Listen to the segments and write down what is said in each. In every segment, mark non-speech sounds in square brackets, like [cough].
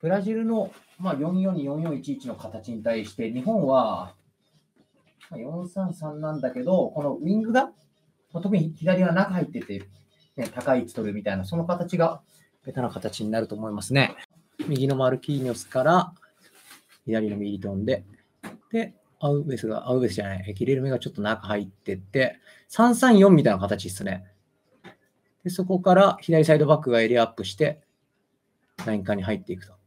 ブラジルの、まあ、4424411の形に対して、日本は、まあ、433なんだけど、このウィングが、まあ、特に左が中入ってて、ね、高い位置取るみたいな、その形がベタな形になると思いますね。右のマルキーニョスから、左の右飛んで、で、アウベスが、アウベスじゃない、キレる目がちょっと中入ってって、334みたいな形ですね。で、そこから左サイドバックがエリアアップして、ラインーに入っていくと。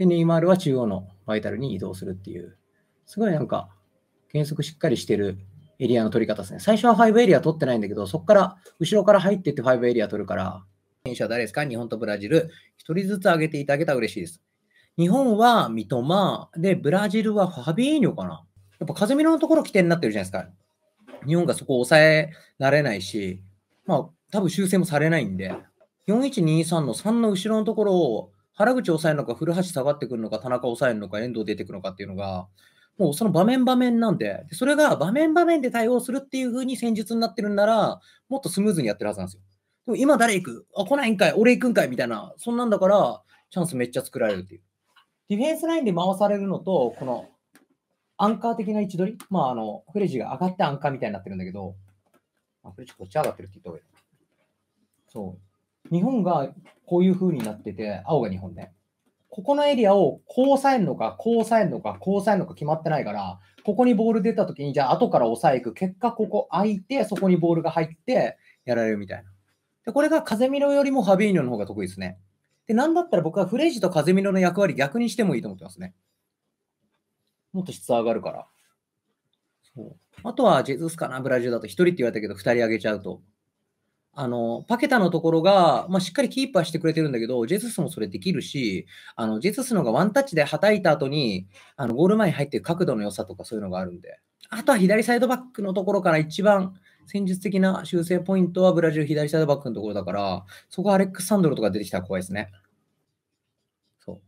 で、ネイマールは中央のバイタルに移動するっていう、すごいなんか、減速しっかりしてるエリアの取り方ですね。最初は5エリア取ってないんだけど、そこから後ろから入っていって5エリア取るから、選手は誰ですか日本とブラジル。1人ずつ上げていただけたら嬉しいです。日本は三笘、で、ブラジルはファビーニョかな。やっぱ風見のところ起点になってるじゃないですか。日本がそこを抑えられないし、まあ、多分修正もされないんで、4123の3の後ろのところを原口抑えるのか、古橋下がってくるのか、田中抑えるのか、遠藤出てくるのかっていうのが、もうその場面場面なんで、それが場面場面で対応するっていう風に戦術になってるんなら、もっとスムーズにやってるはずなんですよ。でも今誰行くあ、来ないんかい俺行くんかいみたいな、そんなんだから、チャンスめっちゃ作られるっていう。ディフェンスラインで回されるのと、このアンカー的な位置取り、まあ、あの、フレジが上がってアンカーみたいになってるんだけど、あ、フレジこっち上がってるって言った方がいい。そう。日本がこういう風になってて、青が日本ね。ここのエリアをこう抑えるのか、こう抑えるのか、こう抑えるのか決まってないから、ここにボール出た時に、じゃあ後から抑えいく。結果、ここ空いて、そこにボールが入って、やられるみたいな。で、これが風見ロよりもハビーニョの方が得意ですね。で、なんだったら僕はフレイジと風見ロの役割逆にしてもいいと思ってますね。もっと質上がるから。そう。あとは、ジェズスかな、ブラジルだと1人って言われたけど、2人上げちゃうと。あの、パケタのところが、まあ、しっかりキープはしてくれてるんだけど、ジェズスもそれできるし、あの、ジェズスのがワンタッチで叩いた後に、あの、ゴール前に入ってる角度の良さとかそういうのがあるんで。あとは左サイドバックのところから一番戦術的な修正ポイントはブラジル左サイドバックのところだから、そこはアレックス・サンドロとか出てきたら怖いですね。そう。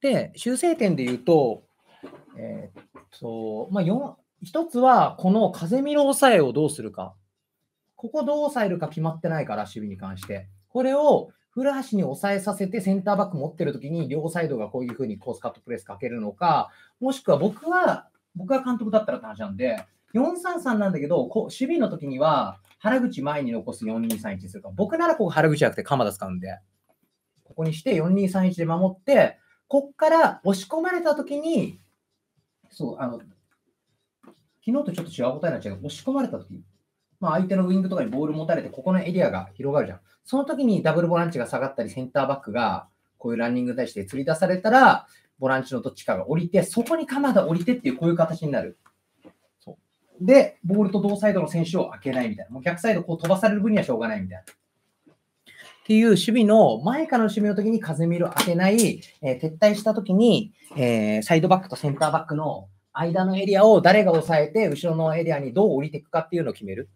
で、修正点で言うと、えー、っと、まあ、1つはこの風見ミロ抑えをどうするか。ここどう抑えるか決まってないから、守備に関して。これを古橋に抑えさせてセンターバック持ってる時に両サイドがこういうふうにコースカットプレスかけるのか、もしくは僕は、僕が監督だったらって話なんで、433なんだけど、こ守備の時には原口前に残す4231にするか。僕ならここ原口じゃなくて鎌田使うんで、ここにして4231で守って、こっから押し込まれた時に、そう、あの、昨日とちょっと違う答えになっちゃうけど、押し込まれた時まあ、相手のウィングとかにボール持たれて、ここのエリアが広がるじゃん。その時にダブルボランチが下がったり、センターバックがこういうランニングに対して釣り出されたら、ボランチのどっちかが降りて、そこに鎌田降りてっていう、こういう形になる。で、ボールと同サイドの選手を開けないみたいな。もう逆サイドこう飛ばされる分にはしょうがないみたいな。っていう守備の、前からの守備の時に風見る当てない、えー、撤退した時に、えー、サイドバックとセンターバックの間のエリアを誰が抑えて、後ろのエリアにどう降りていくかっていうのを決める。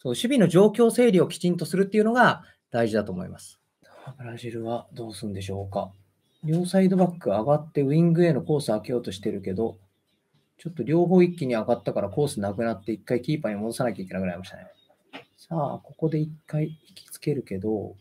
そう守備の状況整理をきちんとするっていうのが大事だと思います。ブラジルはどうするんでしょうか。両サイドバック上がってウィングへのコース開けようとしてるけど、ちょっと両方一気に上がったからコースなくなって一回キーパーに戻さなきゃいけなくなりましたね。さあ、ここで一回引きつけるけど、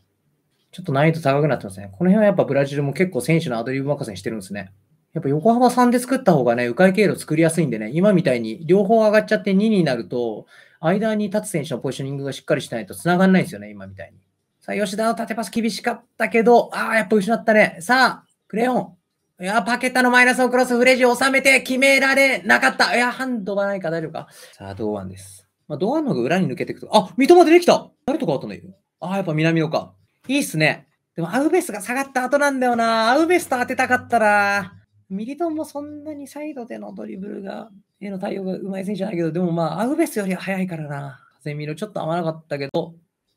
ちょっと難易度高くなってますね。この辺はやっぱブラジルも結構選手のアドリブ任せにしてるんですね。やっぱ横幅3で作った方がね、迂回経路作りやすいんでね、今みたいに両方上がっちゃって2になると、間に立つ選手のポジショニングがしっかりしないと繋がんないんですよね、今みたいに。さあ、吉田の縦パス厳しかったけど、ああ、やっぱ失ったね。さあ、クレヨン。いや、パケタのマイナスをクロスフレージを収めて決められなかった。いや、ハンドがないか大丈夫か。さあ、堂安です。まあ、堂安の方が裏に抜けていくと、あ、三笘出てきた誰と変わったんだよ。ああ、やっぱ南野か。いいっすね。でも、アウベスが下がった後なんだよな。アウベスと当てたかったら。ミリトンもそんなにサイドでのドリブルが、への対応がうまい選手じゃないけど、でもまあ、アウベスよりは早いからな。風見のちょっと合わなかったけど、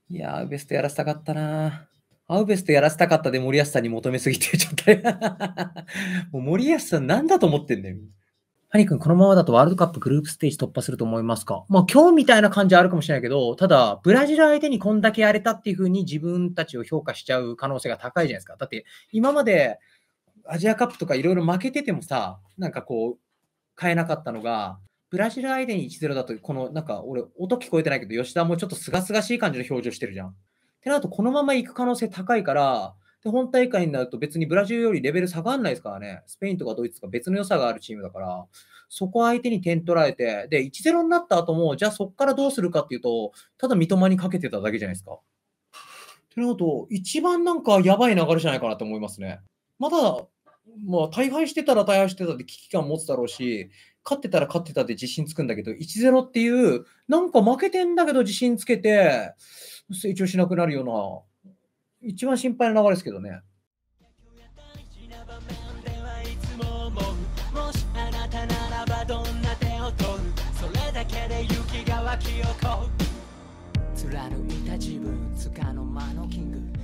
いや、アウベスとやらせたかったな。アウベスとやらせたかったで森保さんに求めすぎてちょっと [laughs] もう森保さんなんだと思ってんだよ。ハニ君、このままだとワールドカップグループステージ突破すると思いますかまあ今日みたいな感じあるかもしれないけど、ただ、ブラジル相手にこんだけやれたっていうふうに自分たちを評価しちゃう可能性が高いじゃないですか。だって、今までアジアカップとかいろいろ負けててもさ、なんかこう、変えなかったのが、ブラジル相手に1-0だと、このなんか俺、音聞こえてないけど、吉田もちょっとすがすがしい感じの表情してるじゃん。ってなると、このまま行く可能性高いから、で、本大会になると別にブラジルよりレベル下がんないですからね。スペインとかドイツとか別の良さがあるチームだから、そこ相手に点取られて、で、1-0になった後も、じゃあそこからどうするかっていうと、ただ三笘にかけてただけじゃないですか。ってなると、一番なんかやばい流れじゃないかなと思いますね。まだ、まあ、大敗してたら大敗してたって危機感持つだろうし、勝ってたら勝ってたって自信つくんだけど、1-0っていう、なんか負けてんだけど自信つけて、成長しなくなるような、一番心配な流れですけどね。貫いた自分つかの間のキング